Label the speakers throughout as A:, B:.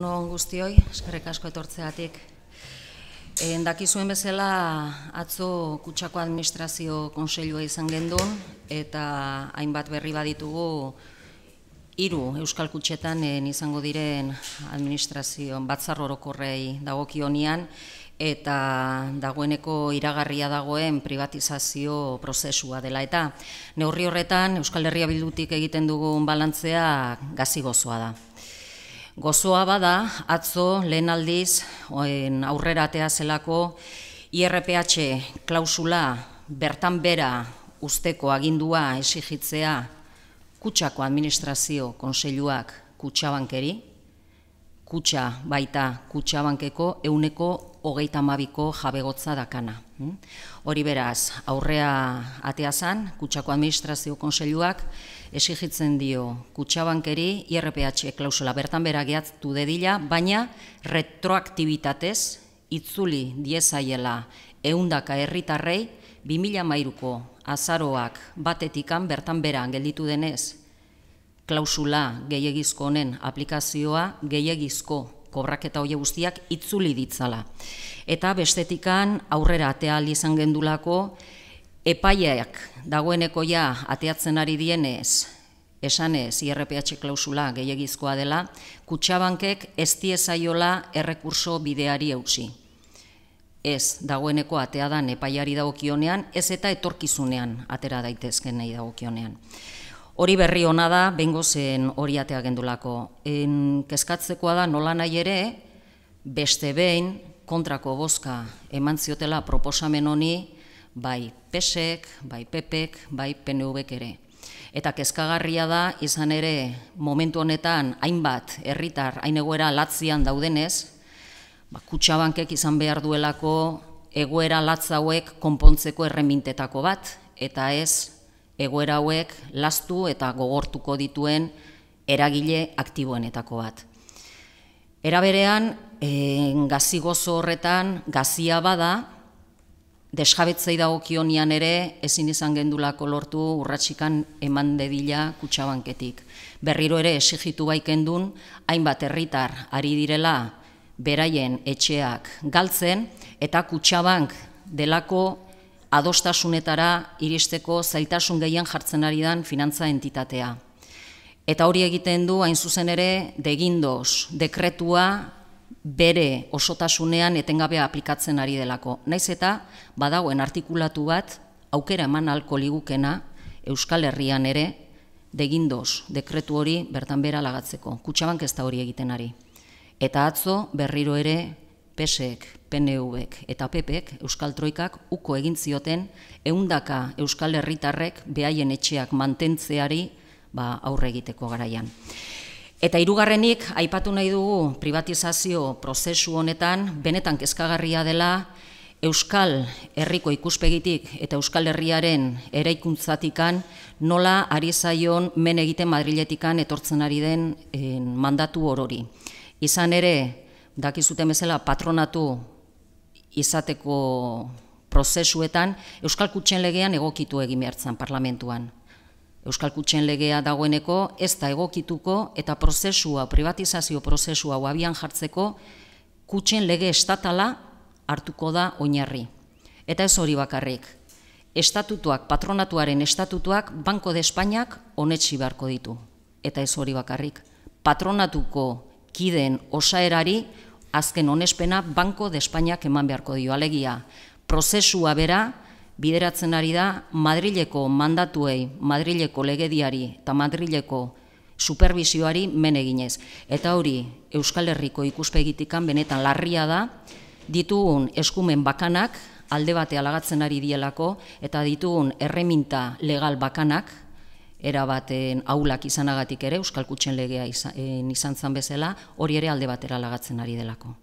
A: Non guztioi, eskarrek asko etortzeatik. Endaki eh, zuen bezala atzo kutsako administrazio konselioa izan gendun eta hainbat berri baditugu hiru euskal kutsetan eh, izango diren administrazio batzarrorokorrei dagokionian, eta dagoeneko iragarria dagoen privatizazio prozesua dela eta neurri horretan Euskal Herria Bildutik egiten dugun balantzea gazi gozoa da. Gozoa bada, atzo lehen aldiz, oen aurrera atea zelako, IRPH klausula bertan bera usteko agindua esigitzea kutsako administrazio konseiluak kutsabankeri, kutsa baita kutsabankeko euneko hogeita mabiko jabegotza dakana. Hmm? Hori beraz, aurrea atea Kutsako Administrazio Konseiluak esigitzen dio Kutsabankeri IRPH klausula bertan du dedila, baina retroaktibitatez itzuli diezaiela eundaka herritarrei 2000 mairuko azaroak batetikan bertan bera gelditu denez, klausula gehiagizko honen aplikazioa gehiagizko kobraketa hoe guztiak itzuli ditzala. Eta bestetikan aurrera atea aldi izan gendulako epaileak dagoeneko ja ateatzen ari dienez esan ez IRPH klausula gehiagizkoa dela, kutsabankek ez diezaiola errekurso bideari eusi. Ez, dagoeneko atea epaiari nepaiari dagokionean, ez eta etorkizunean atera daitezken nahi dagokionean. Hori berri ona da, bengo zen hori atea gendulako. En, keskatzekoa da, nola nahi ere, beste behin kontrako bozka eman ziotela proposamen honi, bai PESek, bai PEPek, bai PNVek ere. Eta kezkagarria da izan ere momentu honetan hainbat herritar hain egoera latzian daudenez, ba, kutsabankek izan behar duelako egoera latza hauek konpontzeko erremintetako bat eta ez egoera hauek lastu eta gogortuko dituen eragile aktiboenetako bat. Eraberean, berean, eh, gazi gozo horretan gazia bada, desjabetzei dagokionian ere ezin izan gendulako lortu urratsikan eman dedila kutsabanketik. Berriro ere esigitu baikendun, hainbat herritar ari direla beraien etxeak galtzen eta kutsabank delako adostasunetara iristeko zaitasun gehien jartzen ari dan finantza entitatea. Eta hori egiten du hain zuzen ere degindos, dekretua bere osotasunean etengabe aplikatzen ari delako. Naiz eta badagoen artikulatu bat aukera eman alko ligukena Euskal Herrian ere degindos, dekretu hori bertan bera lagatzeko. Kutsabank ez da hori egiten ari. Eta atzo berriro ere PSEek, PNVek eta PPek Euskal Troikak uko egin zioten ehundaka Euskal Herritarrek behaien etxeak mantentzeari ba, aurre egiteko garaian. Eta hirugarrenik aipatu nahi dugu privatizazio prozesu honetan benetan kezkagarria dela Euskal Herriko ikuspegitik eta Euskal Herriaren eraikuntzatikan nola ari zaion men egiten Madriletikan etortzen ari den eh, mandatu orori. Izan ere, daki bezala patronatu izateko prozesuetan, Euskal Kutxen legean egokitu egin behartzen parlamentuan. Euskal Kutxen legea dagoeneko ez da egokituko eta prozesua, privatizazio prozesua guabian jartzeko, Kutxen lege estatala hartuko da oinarri. Eta ez hori bakarrik, estatutuak, patronatuaren estatutuak, Banko de Espainiak honetxi beharko ditu. Eta ez hori bakarrik, patronatuko kideen osaerari azken onespena Banko de Espainiak eman beharko dio alegia. Prozesua bera bideratzen ari da Madrileko mandatuei, Madrileko legediari eta Madrileko supervisioari meneginez. Eta hori Euskal Herriko ikuspegitikan benetan larria da ditugun eskumen bakanak alde batea lagatzen ari dielako eta ditugun erreminta legal bakanak era baten aulak izanagatik ere Euskal Kutxen legea izan, eh, izan bezala, hori ere alde batera lagatzen ari delako.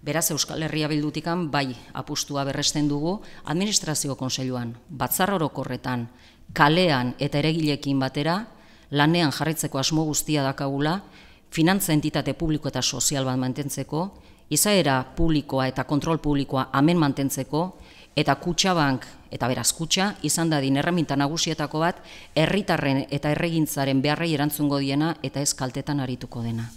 A: Beraz Euskal Herria bildutikan bai apustua berresten dugu administrazio konseiluan, batzar orokorretan, kalean eta eregilekin batera lanean jarritzeko asmo guztia dakagula, finantza entitate publiko eta sozial bat mantentzeko, izaera publikoa eta kontrol publikoa amen mantentzeko, eta kutsa bank, eta beraz kutsa, izan dadin erraminta nagusietako bat, herritarren eta erregintzaren beharrei erantzungo diena eta eskaltetan arituko dena.